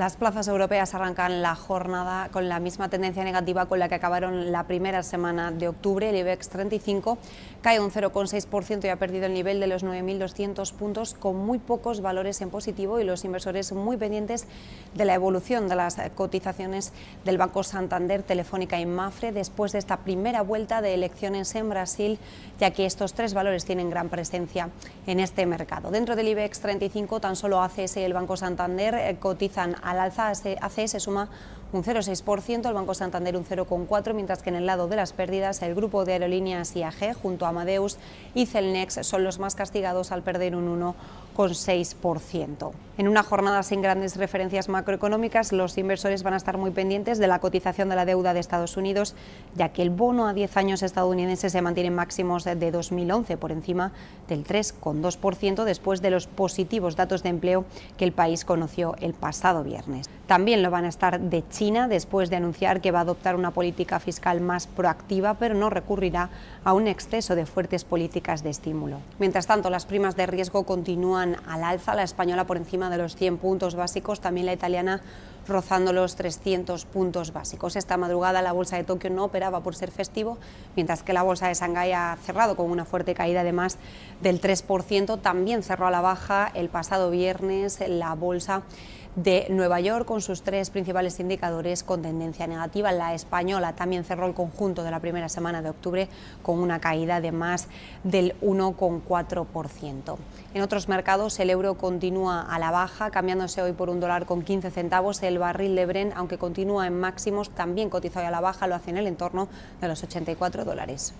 Las plazas europeas arrancan la jornada con la misma tendencia negativa con la que acabaron la primera semana de octubre. El IBEX 35 cae un 0,6% y ha perdido el nivel de los 9.200 puntos con muy pocos valores en positivo y los inversores muy pendientes de la evolución de las cotizaciones del Banco Santander, Telefónica y Mafre después de esta primera vuelta de elecciones en Brasil, ya que estos tres valores tienen gran presencia en este mercado. Dentro del IBEX 35 tan solo ACS y el Banco Santander cotizan a al alza AC e se suma un 0,6%, el Banco Santander un 0,4%, mientras que en el lado de las pérdidas el grupo de aerolíneas IAG junto a Amadeus y Celnex son los más castigados al perder un 1%. 6%. En una jornada sin grandes referencias macroeconómicas, los inversores van a estar muy pendientes de la cotización de la deuda de Estados Unidos, ya que el bono a 10 años estadounidense se mantiene en máximos de 2011, por encima del 3,2% después de los positivos datos de empleo que el país conoció el pasado viernes. También lo van a estar de China, después de anunciar que va a adoptar una política fiscal más proactiva, pero no recurrirá a un exceso de fuertes políticas de estímulo. Mientras tanto, las primas de riesgo continúan al alza, la española por encima de los 100 puntos básicos, también la italiana rozando los 300 puntos básicos. Esta madrugada la bolsa de Tokio no operaba por ser festivo, mientras que la bolsa de Shanghái ha cerrado con una fuerte caída de más del 3%. También cerró a la baja el pasado viernes la bolsa de Nueva York con sus tres principales indicadores con tendencia negativa. La española también cerró el conjunto de la primera semana de octubre con una caída de más del 1,4%. En otros mercados el euro continúa a la baja, cambiándose hoy por un dólar con 15 centavos. El barril de Bren, aunque continúa en máximos, también cotizado a la baja, lo hace en el entorno de los 84 dólares.